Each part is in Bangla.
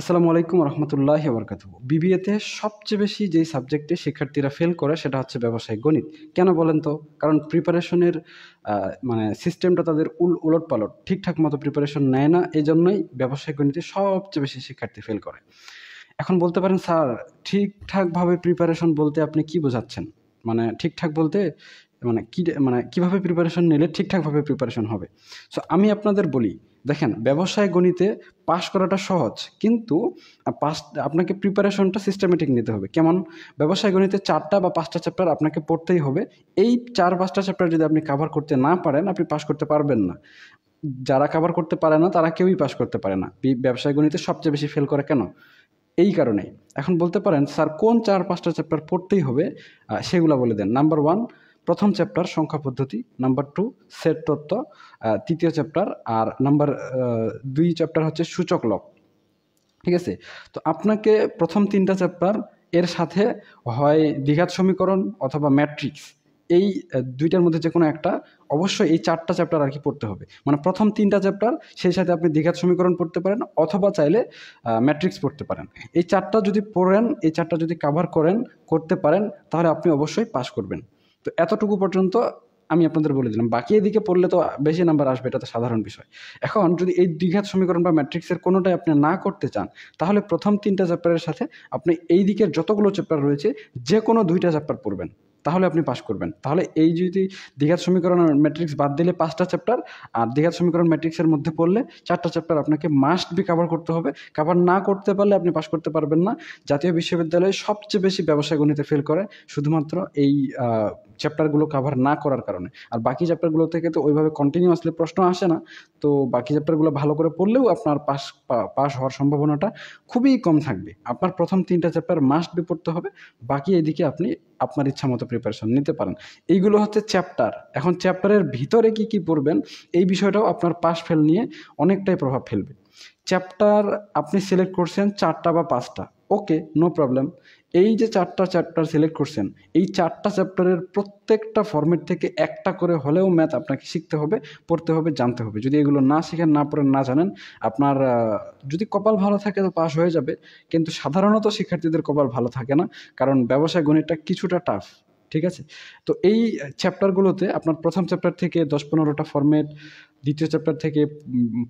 আসসালামু আলাইকুম রহমতুল্লাহ বরকাত বিবিএতে সবচেয়ে বেশি যেই সাবজেক্টে শিক্ষার্থীরা ফেল করে সেটা হচ্ছে ব্যবসায়িক গণিত কেন বলেন তো কারণ প্রিপারেশনের মানে সিস্টেমটা তাদের উল উলট পালট ঠিকঠাক মতো প্রিপারেশন নেয় না এই জন্যই ব্যবসায়িক গণিতে সবচেয়ে বেশি শিক্ষার্থী ফেল করে এখন বলতে পারেন স্যার ঠিকঠাকভাবে প্রিপারেশন বলতে আপনি কি বোঝাচ্ছেন মানে ঠিকঠাক বলতে মানে কী মানে কীভাবে প্রিপারেশন নিলে ঠিকঠাকভাবে প্রিপারেশন হবে সো আমি আপনাদের বলি দেখেন ব্যবসায় গণিতে পাশ করাটা সহজ কিন্তু পাস আপনাকে প্রিপারেশনটা সিস্টেমেটিক নিতে হবে কেমন ব্যবসায় গণিতে চারটা বা পাঁচটা চ্যাপ্টার আপনাকে পড়তেই হবে এই চার পাঁচটা চ্যাপ্টার যদি আপনি কাভার করতে না পারেন আপনি পাশ করতে পারবেন না যারা কাভার করতে পারে না তারা কেউই পাশ করতে পারে না ব্যবসায় গণিতে সবচেয়ে বেশি ফেল করে কেন এই কারণেই এখন বলতে পারেন স্যার কোন চার পাঁচটা চ্যাপ্টার পড়তেই হবে সেগুলো বলে দেন নাম্বার ওয়ান প্রথম চ্যাপ্টার সংখ্যা পদ্ধতি নাম্বার টু সেট তত্ত্ব তৃতীয় চ্যাপ্টার আর নাম্বার দুই চ্যাপ্টার হচ্ছে সূচক লক ঠিক আছে তো আপনাকে প্রথম তিনটা চ্যাপ্টার এর সাথে হয় দ্বিঘাত সমীকরণ অথবা ম্যাট্রিক্স এই দুইটার মধ্যে যে কোনো একটা অবশ্যই এই চারটা চ্যাপ্টার আর কি পড়তে হবে মানে প্রথম তিনটা চ্যাপ্টার সেই সাথে আপনি দ্বিঘাত সমীকরণ পড়তে পারেন অথবা চাইলে ম্যাট্রিক্স পড়তে পারেন এই চারটা যদি পড়েন এই চারটা যদি কাভার করেন করতে পারেন তাহলে আপনি অবশ্যই পাশ করবেন তো এতটুকু পর্যন্ত আমি আপনাদের বলে দিলাম বাকি এদিকে পড়লে তো বেশি নাম্বার আসবে এটা তো সাধারণ বিষয় এখন যদি এই দ্বিঘাত সমীকরণ বা ম্যাট্রিক্সের কোনোটাই আপনি না করতে চান তাহলে প্রথম তিনটা চ্যাপ্টারের সাথে আপনি এই দিকের যতগুলো চ্যাপ্টার রয়েছে যে কোনো দুইটা চ্যাপ্টার পড়বেন তাহলে আপনি পাশ করবেন তাহলে এই যদি দীঘার সমীকরণ ম্যাট্রিক্স বাদ দিলে পাঁচটা চ্যাপ্টার আর দীঘার সমীকরণ ম্যাট্রিক্সের মধ্যে পড়লে চারটা চ্যাপ্টার আপনাকে মাস্ট বি কাভার করতে হবে কাভার না করতে পারলে আপনি পাশ করতে পারবেন না জাতীয় বিশ্ববিদ্যালয়ে সবচেয়ে বেশি ব্যবসায় গণিতে ফেল করে শুধুমাত্র এই চ্যাপ্টারগুলো কাভার না করার কারণে আর বাকি চ্যাপ্টারগুলো থেকে তো ওইভাবে কন্টিনিউয়াসলি প্রশ্ন আসে না তো বাকি চ্যাপ্টারগুলো ভালো করে পড়লেও আপনার পাস পাস হওয়ার সম্ভাবনাটা খুবই কম থাকবে আপনার প্রথম তিনটা চ্যাপ্টার মাস্ট বি পড়তে হবে বাকি এদিকে আপনি আপনার ইচ্ছা মতো প্রিপারেশন নিতে পারেন এইগুলো হচ্ছে চ্যাপ্টার এখন চ্যাপ্টারের ভিতরে কি কি পড়বেন এই বিষয়টাও আপনার পাশ ফেল নিয়ে অনেকটাই প্রভাব ফেলবে চ্যাপ্টার আপনি সিলেক্ট করছেন চারটা বা পাঁচটা ওকে নো প্রবলেম এই যে চারটা চ্যাপ্টার সিলেক্ট করছেন এই চারটা চ্যাপ্টারের প্রত্যেকটা ফর্মেট থেকে একটা করে হলেও ম্যাথ আপনাকে শিখতে হবে পড়তে হবে জানতে হবে যদি এগুলো না শিখেন না পড়েন না জানেন আপনার যদি কপাল ভালো থাকে তো পাস হয়ে যাবে কিন্তু সাধারণত শিক্ষার্থীদের কপাল ভালো থাকে না কারণ ব্যবসায় গণিতটা কিছুটা টাফ ঠিক আছে তো এই চ্যাপ্টারগুলোতে আপনার প্রথম চ্যাপ্টার থেকে দশ পনেরোটা ফর্মেট দ্বিতীয় চ্যাপ্টার থেকে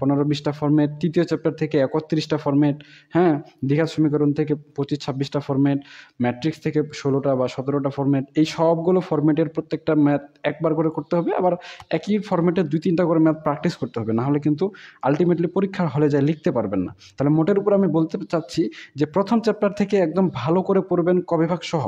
পনেরো বিশটা ফর্মেট তৃতীয় চ্যাপ্টার থেকে একত্রিশটা ফর্মেট হ্যাঁ দীঘা সমীকরণ থেকে পঁচিশ ছাব্বিশটা ফর্মেট ম্যাট্রিক্স থেকে ষোলোটা বা সতেরোটা ফর্মেট এই সবগুলো ফর্মেটের প্রত্যেকটা ম্যাথ একবার করে করতে হবে আবার একই ফর্মেটে দুই তিনটা করে ম্যাথ প্র্যাকটিস করতে হবে নাহলে কিন্তু আলটিমেটলি পরীক্ষার হলে যায় লিখতে পারবেন না তাহলে মোটের উপর আমি বলতে চাচ্ছি যে প্রথম চ্যাপ্টার থেকে একদম ভালো করে পড়বেন কবিভাগ সহ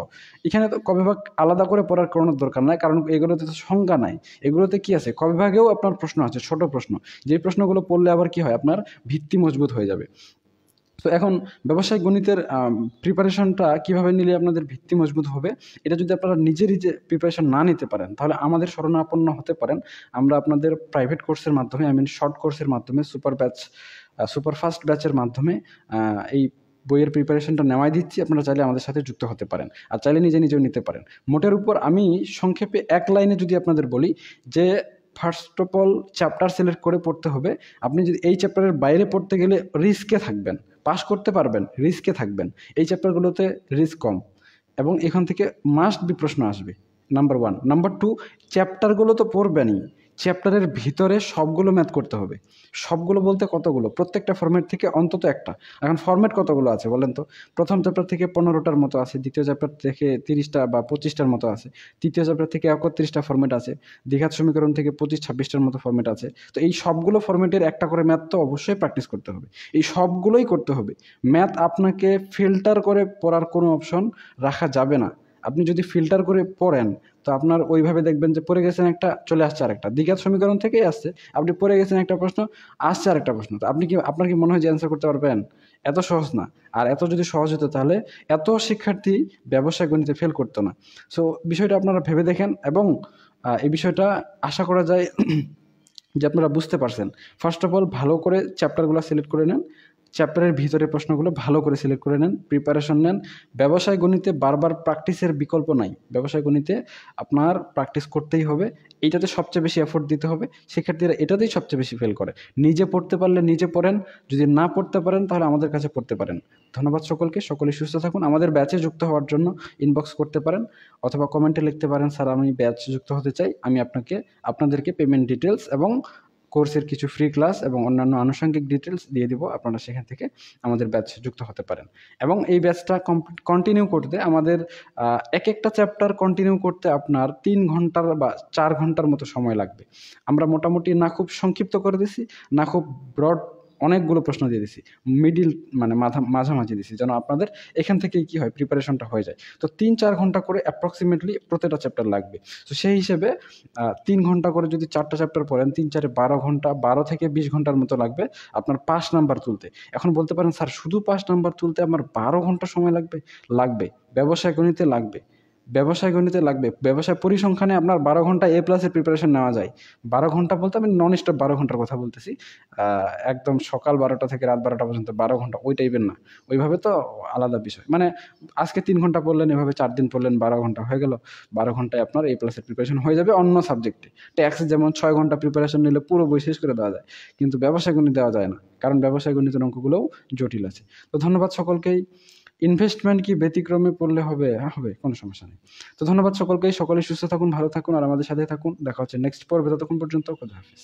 এখানে তো কবিভাগ আলাদা আলাদা করে পড়ার কোনো দরকার নাই কারণ এগুলোতে তো সংজ্ঞা নাই এগুলোতে কি আছে কবিভাগেও আপনার প্রশ্ন আছে ছোট প্রশ্ন যে প্রশ্নগুলো পড়লে আবার কি হয় আপনার ভিত্তি মজবুত হয়ে যাবে তো এখন ব্যবসায়িক গণিতের প্রিপারেশনটা কীভাবে নিলে আপনাদের ভিত্তি মজবুত হবে এটা যদি আপনারা নিজেরই যে প্রিপারেশন না নিতে পারেন তাহলে আমাদের শরণাপন্ন হতে পারেন আমরা আপনাদের প্রাইভেট কোর্সের মাধ্যমে আই মিন শর্ট কোর্সের মাধ্যমে সুপার ব্যাচ সুপার ফাস্ট ব্যাচের মাধ্যমে এই বইয়ের প্রিপারেশনটা নেওয়াই দিচ্ছি আপনারা চাইলে আমাদের সাথে যুক্ত হতে পারেন আর চাইলে নিজে নিজেও নিতে পারেন মোটের উপর আমি সংক্ষেপে এক লাইনে যদি আপনাদের বলি যে first of all chapter select করে পড়তে হবে আপনি যদি এই চ্যাপ্টারের বাইরে পড়তে গেলে রিস্কে থাকবেন পাস করতে পারবেন রিস্কে থাকবেন এই চ্যাপ্টারগুলোতে রিস্ক কম এবং এখান থেকে মাস্ট বি প্রশ্ন আসবে নাম্বার ওয়ান নাম্বার টু চ্যাপ্টারগুলো তো পড়বেনই চ্যাপ্টারের ভিতরে সবগুলো ম্যাথ করতে হবে সবগুলো বলতে কতগুলো প্রত্যেকটা ফর্ম্যাট থেকে অন্তত একটা এখন ফর্ম্যাট কতগুলো আছে বলেন তো প্রথম চ্যাপ্টার থেকে পনেরোটার মতো আছে দ্বিতীয় চ্যাপ্টার থেকে তিরিশটা বা পঁচিশটার মতো আছে তৃতীয় চ্যাপ্টার থেকে একত্রিশটা ফর্ম্যাট আছে দীঘাত সমীকরণ থেকে পঁচিশ ছাব্বিশটার মতো ফর্ম্যাট আছে তো এই সবগুলো ফর্ম্যাটের একটা করে ম্যাথ তো অবশ্যই প্র্যাকটিস করতে হবে এই সবগুলোই করতে হবে ম্যাথ আপনাকে ফিল্টার করে পড়ার কোনো অপশন রাখা যাবে না আপনি যদি ফিল্টার করে পড়েন তো আপনার ওইভাবে দেখবেন যে পড়ে গেছেন একটা চলে আসছে আরেকটা দ্বিঘাত সমীকরণ থেকেই আসছে আপনি পড়ে গেছেন একটা প্রশ্ন আসছে আরেকটা প্রশ্ন তো আপনি কি আপনার কি মনে হয় যে অ্যান্সার করতে পারবেন এত সহজ না আর এত যদি সহজ হতো তাহলে এত শিক্ষার্থী ব্যবসা গণিতে ফেল করতো না সো বিষয়টা আপনারা ভেবে দেখেন এবং এই বিষয়টা আশা করা যায় যে আপনারা বুঝতে পারছেন ফার্স্ট অফ অল ভালো করে চ্যাপ্টারগুলো সিলেক্ট করে নেন চ্যাপ্টারের ভিতরে প্রশ্নগুলো ভালো করে সিলেক্ট করে নেন প্রিপারেশন নেন ব্যবসায় গণিতে বারবার প্র্যাকটিসের বিকল্প নাই ব্যবসায় গণিতে আপনার প্র্যাকটিস করতেই হবে এটাতে সবচেয়ে বেশি এফোর্ট দিতে হবে শিক্ষার্থীরা এটাতেই সবচেয়ে বেশি ফেল করে নিজে পড়তে পারলে নিজে পড়েন যদি না পড়তে পারেন তাহলে আমাদের কাছে পড়তে পারেন ধন্যবাদ সকলকে সকলে সুস্থ থাকুন আমাদের ব্যাচে যুক্ত হওয়ার জন্য ইনবক্স করতে পারেন অথবা কমেন্টে লিখতে পারেন স্যার আমি ব্যাচে যুক্ত হতে চাই আমি আপনাকে আপনাদেরকে পেমেন্ট ডিটেলস এবং কোর্সের কিছু ফ্রি ক্লাস এবং অন্যান্য আনুষঙ্গিক ডিটেলস দিয়ে দিব আপনারা সেখান থেকে আমাদের ব্যাচ যুক্ত হতে পারেন এবং এই ব্যাচটা কন্টিনিউ করতে আমাদের এক একটা চ্যাপ্টার কন্টিনিউ করতে আপনার তিন ঘন্টার বা চার ঘন্টার মতো সময় লাগবে আমরা মোটামুটি না খুব সংক্ষিপ্ত করে দিছি না খুব ব্রড অনেকগুলো প্রশ্ন দিয়ে দিছি মিডিল মানে মাঝা মাঝামাঝি দিছি যেন আপনাদের এখান থেকেই কী হয় প্রিপারেশনটা হয়ে যায় তো তিন চার ঘন্টা করে অ্যাপ্রক্সিমেটলি প্রত্যেকটা চ্যাপ্টার লাগবে তো সেই হিসেবে তিন ঘন্টা করে যদি চারটা চ্যাপ্টার পড়েন তিন চারে বারো ঘন্টা বারো থেকে বিশ ঘন্টার মতো লাগবে আপনার পাস নাম্বার তুলতে এখন বলতে পারেন স্যার শুধু পাস নাম্বার তুলতে আমার বারো ঘন্টা সময় লাগবে লাগবে ব্যবসায় গণিতে লাগবে ব্যবসায় গণিতে লাগবে ব্যবসায় পরিসংখ্যানে আপনার বারো ঘন্টা এ প্লাসের প্রিপারেশন নেওয়া যায় বারো ঘন্টা বলতে আমি নন স্টপ বারো ঘন্টার কথা বলতেছি একদম সকাল বারোটা থেকে রাত বারোটা পর্যন্ত বারো ঘন্টা ওই টাইপের না ওইভাবে তো আলাদা বিষয় মানে আজকে তিন ঘন্টা পড়লেন এভাবে চার দিন পড়লেন বারো ঘন্টা হয়ে গেল বারো ঘন্টায় আপনার এ প্লাসের প্রিপারেশন হয়ে যাবে অন্য সাবজেক্টে ট্যাক্স যেমন ছয় ঘন্টা প্রিপারেশন নিলে পুরো বই শেষ করে দেওয়া যায় কিন্তু ব্যবসায় গণিত দেওয়া যায় না কারণ ব্যবসায় গণিতের অঙ্কগুলোও জটিল আছে তো ধন্যবাদ সকলকেই ইনভেস্টমেন্ট কি ব্যতিক্রমে পড়লে হবে হ্যাঁ হবে কোনো সমস্যা নেই তো ধন্যবাদ সকলকে সকলে সুস্থ থাকুন ভালো থাকুন আর আমাদের সাথে থাকুন দেখা হচ্ছে নেক্সট পর্বে ততক্ষণ পর্যন্ত কথা হাফিজ